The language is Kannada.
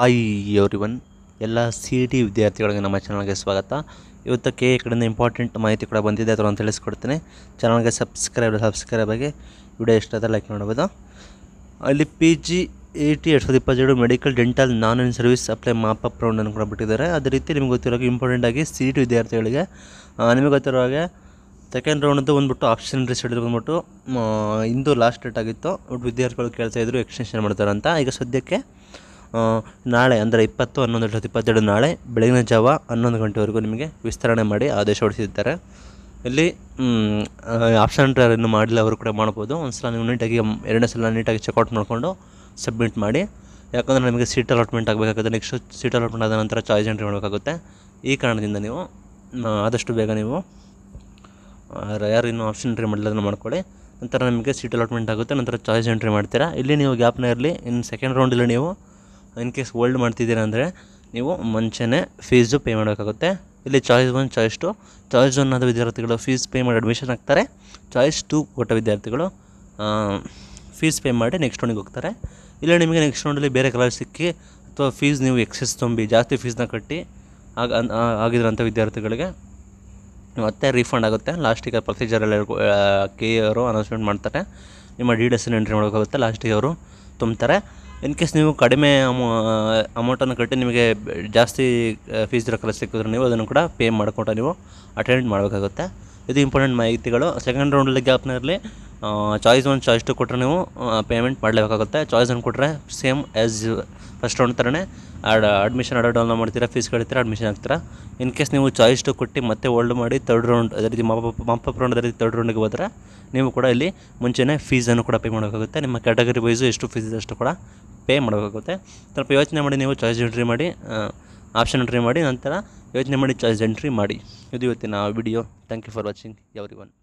ಹಾಯ್ ಒನ್ ಎಲ್ಲ ಸಿ ಇ ಟಿ ವಿದ್ಯಾರ್ಥಿಗಳಿಗೆ ನಮ್ಮ ಚಾನಲ್ಗೆ ಸ್ವಾಗತ ಇವತ್ತು ಕೆ ಕಡೆಯಿಂದ ಇಂಪಾರ್ಟೆಂಟ್ ಮಾಹಿತಿ ಕೂಡ ಬಂದಿದೆ ಅದರ ನಾನು ತಿಳಿಸ್ಕೊಡ್ತೇನೆ ಚಾನಲ್ಗೆ ಸಬ್ಸ್ಕ್ರೈಬ್ ಸಬ್ಸ್ಕ್ರೈಬ್ ಆಗಿ ವಿಡಿಯೋ ಇಷ್ಟ ಲೈಕ್ ಮಾಡ್ಬೋದು ಅಲ್ಲಿ ಪಿ ಜಿ ಎ ಟಿ ಎರಡು ಸಾವಿರದ ಇಪ್ಪತ್ತೆರಡು medical dental non in service apply mop up ರೌಂಡನ್ನು ಕೂಡ ಬಿಟ್ಟಿದ್ದಾರೆ ಅದೇ ರೀತಿ ನಿಮ್ಗೆ ಗೊತ್ತಿರೋ ಇಂಪಾರ್ಟೆಂಟ್ ಆಗಿ ಸಿ ಟಿ ವಿದ್ಯಾರ್ಥಿಗಳಿಗೆ ನಿಮಗೆ ಗೊತ್ತಿರೋ ಹಾಗೆ ಸೆಕೆಂಡ್ ಅಂತ ಬಂದ್ಬಿಟ್ಟು ಆಪ್ಷನ್ ರಿಸಲ್ಟ್ ಬಂದ್ಬಿಟ್ಟು ಇಂದು ಲಾಸ್ಟ್ ಡೇಟ್ ಆಗಿತ್ತು ಒಟ್ಟು ವಿದ್ಯಾರ್ಥಿಗಳು ಕೇಳ್ತಾಯಿದ್ರು ಎಕ್ಸ್ಟೆನ್ಷನ್ ಮಾಡ್ತಾರೆ ಅಂತ ಈಗ ಸದ್ಯಕ್ಕೆ ನಾಳೆ ಅಂದರೆ ಇಪ್ಪತ್ತು ಹನ್ನೊಂದು ಎರಡು ಸಾವಿರದ ಇಪ್ಪತ್ತೆರಡು ನಾಳೆ ಬೆಳಗಿನ ಜಾವ ಹನ್ನೊಂದು ಗಂಟೆವರೆಗೂ ನಿಮಗೆ ವಿಸ್ತರಣೆ ಮಾಡಿ ಆದೇಶ ಹೊರಡಿಸಿದ್ದಾರೆ ಇಲ್ಲಿ ಆಪ್ಷನ್ ಟ್ರಯಲ್ ಇನ್ನು ಮಾಡಿಲ್ಲ ಅವರು ಕೂಡ ಮಾಡ್ಬೋದು ಒಂದು ಸಲ ನೀವು ನೀಟಾಗಿ ಎರಡನೇ ಸಲ ನೀಟಾಗಿ ಚೆಕ್ಔಟ್ ಮಾಡಿಕೊಂಡು ಸಬ್ಮಿಟ್ ಮಾಡಿ ಯಾಕಂದರೆ ನಿಮಗೆ ಸೀಟ್ ಅಲಾಟ್ಮೆಂಟ್ ಆಗಬೇಕಾಗುತ್ತೆ ನೆಕ್ಸ್ಟ್ ಸೀಟ್ ಅಲಾಟ್ಮೆಂಟ್ ಆದ ನಂತರ ಚಾಯ್ಸ್ ಎಂಟ್ರಿ ಮಾಡಬೇಕಾಗುತ್ತೆ ಈ ಕಾರಣದಿಂದ ನೀವು ಆದಷ್ಟು ಬೇಗ ನೀವು ಯಾರು ಇನ್ನೂ ಆಪ್ಷನ್ ಎಂಟ್ರಿ ಮಾಡಿಲ್ಲ ಅದನ್ನು ಮಾಡ್ಕೊಳ್ಳಿ ನಂತರ ನಿಮಗೆ ಸೀಟ್ ಅಲಾಟ್ಮೆಂಟ್ ಆಗುತ್ತೆ ನಂತರ ಚಾಯ್ಸ್ ಎಂಟ್ರಿ ಮಾಡ್ತೀರಾ ಇಲ್ಲಿ ನೀವು ಗ್ಯಾಪ್ನ ಇರಲಿ ಇನ್ನು ಸೆಕೆಂಡ್ ರೌಂಡಲ್ಲಿ ನೀವು ಇನ್ ಕೇಸ್ ಓಲ್ಡ್ ಮಾಡ್ತಿದ್ದೀರಾ ಅಂದರೆ ನೀವು ಮುಂಚೆನೇ ಫೀಸು ಪೇ ಮಾಡಬೇಕಾಗುತ್ತೆ ಇಲ್ಲಿ choice one choice two choice one ಆದ ವಿದ್ಯಾರ್ಥಿಗಳು ಫೀಸ್ ಪೇ ಮಾಡಿ ಅಡ್ಮಿಷನ್ ಆಗ್ತಾರೆ ಚಾಯ್ಸ್ ಟು ಕೊಟ್ಟ ವಿದ್ಯಾರ್ಥಿಗಳು ಫೀಸ್ ಪೇ ಮಾಡಿ ನೆಕ್ಸ್ಟ್ ರೌಂಡಿಗೆ ಹೋಗ್ತಾರೆ ಇಲ್ಲ ನಿಮಗೆ ನೆಕ್ಸ್ಟ್ ರೌಂಡಲ್ಲಿ ಬೇರೆ ಕಲರ್ ಸಿಕ್ಕಿ ಅಥವಾ ಫೀಸ್ ನೀವು ಎಕ್ಸೆಸ್ ತುಂಬಿ ಜಾಸ್ತಿ ಫೀಸ್ನ ಕಟ್ಟಿ ಆಗ ಆಗಿದ್ರಂಥ ವಿದ್ಯಾರ್ಥಿಗಳಿಗೆ ಮತ್ತೆ ರಿಫಂಡ್ ಆಗುತ್ತೆ ಲಾಸ್ಟಿಗೆ ಪ್ರೊಸೀಜರಲ್ಲಿ ಕೆ ಅವರು ಅನೌನ್ಸ್ಮೆಂಟ್ ಮಾಡ್ತಾರೆ ನಿಮ್ಮ ಡಿ ಡಿ ಎಸ್ ಎಂಟ್ರಿ ಮಾಡಬೇಕಾಗುತ್ತೆ ಲಾಸ್ಟಿಗೆ ಅವರು ತುಂಬ್ತಾರೆ ಇನ್ ಕೇಸ್ ನೀವು ಕಡಿಮೆ ಅಮೌ ಅಮೌಂಟನ್ನು ಕಟ್ಟಿ ನಿಮಗೆ ಜಾಸ್ತಿ ಫೀಸ್ ರೊಕ್ಕ ಸಿಕ್ಕಿದ್ರೆ ನೀವು ಅದನ್ನು ಕೂಡ ಪೇ ಮಾಡಿಕೊಂಡು ನೀವು ಅಟೆಂಡ್ ಮಾಡಬೇಕಾಗುತ್ತೆ ಇದು ಇಂಪಾರ್ಟೆಂಟ್ ಮಾಹಿತಿಗಳು ಸೆಕೆಂಡ್ ರೌಂಡಲ್ಲಿ ಗ್ಯಾಪ್ನಲ್ಲಿ ಚಾಯ್ಸ್ ಒನ್ ಚಾಯ್ಸ್ ಟು ಕೊಟ್ಟರೆ ನೀವು ಪೇಮೆಂಟ್ ಮಾಡಲೇಬೇಕಾಗುತ್ತೆ ಚಾಯ್ಸ್ ಒನ್ ಕೊಟ್ಟರೆ ಸೇಮ್ ಆ್ಯಸ್ ಫಸ್ಟ್ ರೌಂಡ್ ಥರನೇ ಆ್ಯಡ್ ಅಡ್ಮಿಷನ್ ಆರ್ಡರ್ ಡೌನ್ಲೋಡ್ ಮಾಡ್ತೀರಾ ಫೀಸ್ ಕಳಿತೀರಾ ಅಡ್ಮಿಷನ್ ಆಗ್ತೀರಾ ಇನ್ ಕೇಸ್ ನೀವು ಚಾಯ್ಸ್ ಟು ಕೊಟ್ಟು ಮತ್ತೆ ಓಲ್ಡ್ ಮಾಡಿ ತರ್ಡ್ ರೌಂಡ್ ಅದೇ ರೀತಿ ಮಾಪಪ್ ರೌಂಡ್ ಅದೇ ರೀತಿ ತರ್ಡ್ ರೌಂಡಿಗೆ ಹೋದರೆ ನೀವು ಕೂಡ ಇಲ್ಲಿ ಮುಂಚೆನೇ ಫೀಸನ್ನು ಕೂಡ ಪೇ ಮಾಡಬೇಕಾಗುತ್ತೆ ನಿಮ್ಮ ಕ್ಯಾಟಗರಿ ವೈಸು ಎಷ್ಟು ಫೀಸ್ ಇದೆ ಅಷ್ಟು ಕೂಡ ಪೇ ಮಾಡಬೇಕಾಗುತ್ತೆ ಸ್ವಲ್ಪ ಯೋಚನೆ ಮಾಡಿ ನೀವು ಚಾಯ್ಸ್ ಎಂಟ್ರಿ ಮಾಡಿ ಆಪ್ಷನ್ ಎಂಟ್ರಿ ಮಾಡಿ ನಂತರ ಯೋಚನೆ ಮಾಡಿ ಚಾಯ್ಸ್ ಎಂಟ್ರಿ ಮಾಡಿ ಇದು ಇವತ್ತಿನ video thank you for watching every one